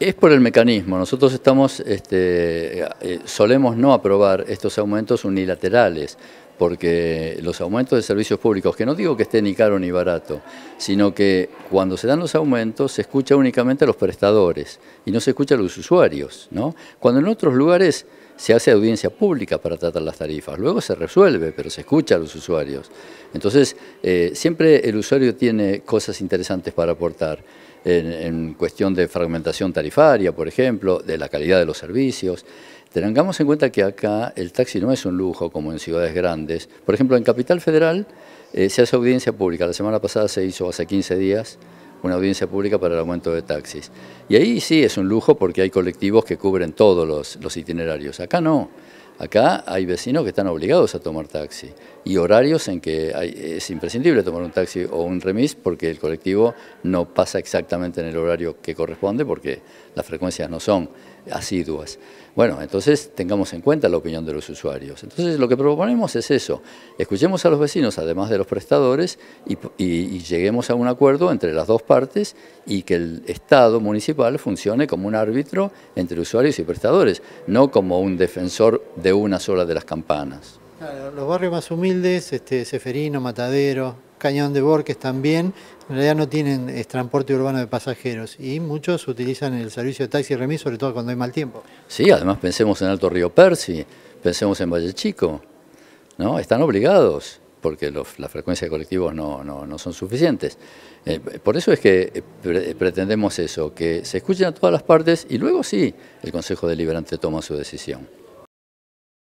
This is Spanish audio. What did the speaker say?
Es por el mecanismo. Nosotros estamos, este, eh, solemos no aprobar estos aumentos unilaterales, porque los aumentos de servicios públicos, que no digo que esté ni caro ni barato, sino que cuando se dan los aumentos se escucha únicamente a los prestadores y no se escucha a los usuarios, ¿no? Cuando en otros lugares se hace audiencia pública para tratar las tarifas, luego se resuelve, pero se escucha a los usuarios. Entonces, eh, siempre el usuario tiene cosas interesantes para aportar. En, cuestión de fragmentación tarifaria, por ejemplo, de la calidad de los servicios. Tengamos en cuenta que acá el taxi no es un lujo como en ciudades grandes. Por ejemplo, en Capital Federal eh, se hace audiencia pública. La semana pasada se hizo hace 15 días una audiencia pública para el aumento de taxis. Y ahí sí es un lujo porque hay colectivos que cubren todos los, itinerarios. Acá no. Acá hay vecinos que están obligados a tomar taxi y horarios en que es imprescindible tomar un taxi o un remis porque el colectivo no pasa exactamente en el horario que corresponde porque las frecuencias no son asiduas. Bueno, entonces tengamos en cuenta la opinión de los usuarios. Entonces lo que proponemos es eso, escuchemos a los vecinos además de los prestadores y lleguemos a un acuerdo entre las dos partes y que el Estado municipal funcione como un árbitro entre usuarios y prestadores, no como un defensor de de una sola de las campanas. los barrios más humildes, este, Seferino, Matadero, Cañón de Borques también, en realidad no tienen transporte urbano de pasajeros y muchos utilizan el servicio de taxi remis, sobre todo cuando hay mal tiempo. Sí, además pensemos en Alto Río Persi, pensemos en Valle Chico, ¿no? Están obligados porque los, la frecuencia de colectivos no, no, no son suficientes. Eh, por eso es que eh, eh, pretendemos eso, que se escuchen a todas las partes y luego sí el Consejo Deliberante toma su decisión.